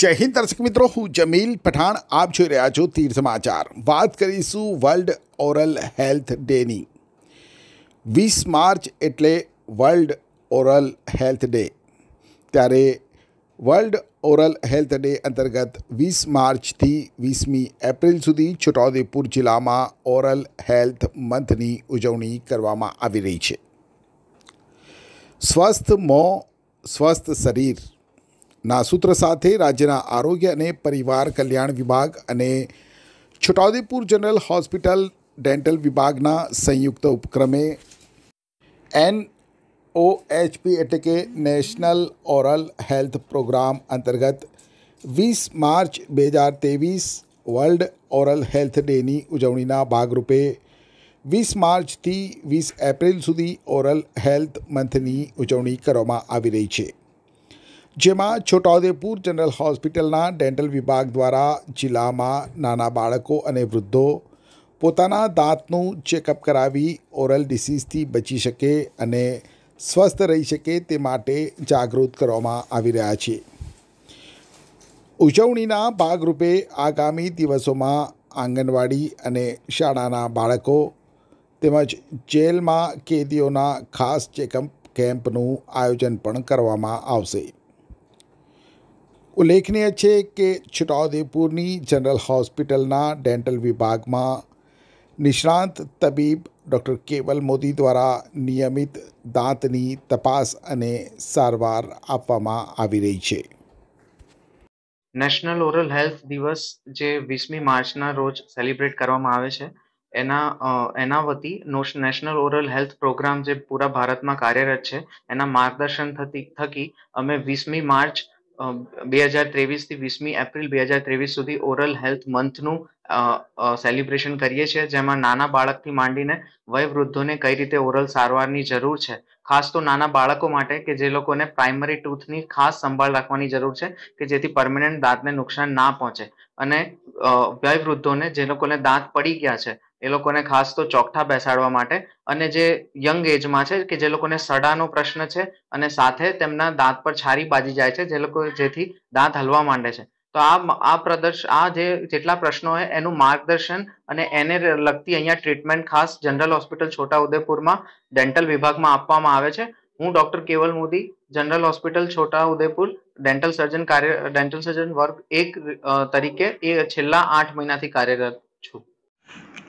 જય હિન્દ દર્શક મિત્રો હું જમીલ પઠાણ આપ જોઈ રહ્યા છો તીર સમાચાર વાત કરીશું વર્લ્ડ ઓરલ હેલ્થ ડેની વીસ માર્ચ એટલે વર્લ્ડ ઓરલ હેલ્થ ડે ત્યારે વર્લ્ડ ઓરલ હેલ્થ ડે અંતર્ગત વીસ માર્ચથી વીસમી એપ્રિલ સુધી છોટાઉદેપુર જિલ્લામાં ઓરલ હેલ્થ મંથની ઉજવણી કરવામાં આવી રહી છે સ્વસ્થ મોં સ્વસ્થ શરીર ના સૂત્ર સાથે રાજ્યના આરોગ્ય અને પરિવાર કલ્યાણ વિભાગ અને છોટાઉદેપુર જનરલ હોસ્પિટલ ડેન્ટલ વિભાગના સંયુક્ત ઉપક્રમે એન ઓ એચપી એટલે કે નેશનલ ઓરલ હેલ્થ પ્રોગ્રામ અંતર્ગત વીસ માર્ચ બે હજાર ત્રેવીસ વર્લ્ડ ઓરલ હેલ્થ ડેની ઉજવણીના ભાગરૂપે વીસ માર્ચથી વીસ એપ્રિલ સુધી ઓરલ હેલ્થ મંથની ઉજવણી કરવામાં આવી રહી છે જેમાં છોટાઉદેપુર જનરલ હોસ્પિટલના ડેન્ટલ વિભાગ દ્વારા જિલ્લામાં નાના બાળકો અને વૃદ્ધો પોતાના દાંતનું ચેકઅપ કરાવી ઓરલ ડિસીઝથી બચી શકે અને સ્વસ્થ રહી શકે તે માટે જાગૃત કરવામાં આવી રહ્યા છે ઉજવણીના ભાગરૂપે આગામી દિવસોમાં આંગણવાડી અને શાળાના બાળકો તેમજ જેલમાં કેદીઓના ખાસ ચેકઅપ કેમ્પનું આયોજન પણ કરવામાં આવશે ઉલ્લેખનીય છે કે છોટાઉદેપુરની જનરલ હોસ્પિટલના ડેન્ટલ વિભાગમાં નિષ્ણાંત તબીબ ડૉક્ટર કેવલ મોદી દ્વારા નિયમિત દાંતની તપાસ અને સારવાર આપવામાં આવી રહી છે નેશનલ ઓરલ હેલ્થ દિવસ જે વીસમી માર્ચના રોજ સેલિબ્રેટ કરવામાં આવે છે એના એના વતી નેશનલ ઓરલ હેલ્થ પ્રોગ્રામ જે પૂરા ભારતમાં કાર્યરત છે એના માર્ગદર્શન થતી થકી અમે વીસમી માર્ચ બે હજાર ત્રેવીસથી વીસમી એપ્રિલ બે હજાર ત્રેવીસ સુધી ઓરલ હેલ્થ મંથનું સેલિબ્રેશન કરીએ છીએ જેમાં નાના બાળકથી માંડીને વયવૃદ્ધોને કઈ રીતે ઓરલ સારવારની જરૂર છે ખાસ તો નાના બાળકો માટે કે જે લોકોને પ્રાઇમરી ટૂથની ખાસ સંભાળ રાખવાની જરૂર છે કે જેથી પરમનન્ટ દાંતને નુકસાન ના પહોંચે અને વય વૃદ્ધોને જે લોકોને દાંત પડી ગયા છે એ લોકોને ખાસ તો ચોકઠા બેસાડવા માટે અને જે યંગ એજમાં છે કે જે લોકોને સડાનો પ્રશ્ન છે અને સાથે તેમના દાંત પર છારી બાજી જાય છે જે લોકો જેથી દાંત હલવા માંડે છે તો આ આ પ્રદર્શ આ જે જેટલા પ્રશ્નો હોય એનું માર્ગદર્શન અને એને લગતી અહીંયા ટ્રીટમેન્ટ ખાસ જનરલ હોસ્પિટલ છોટા ઉદેપુરમાં ડેન્ટલ વિભાગમાં આપવામાં આવે છે હું doctor Keval Modi general hospital Chhota Udepur dental surgeon કાર્ય ડેન્ટલ સર્જન વર્ક એક તરીકે એ છેલ્લા આઠ મહિનાથી કાર્યરત છું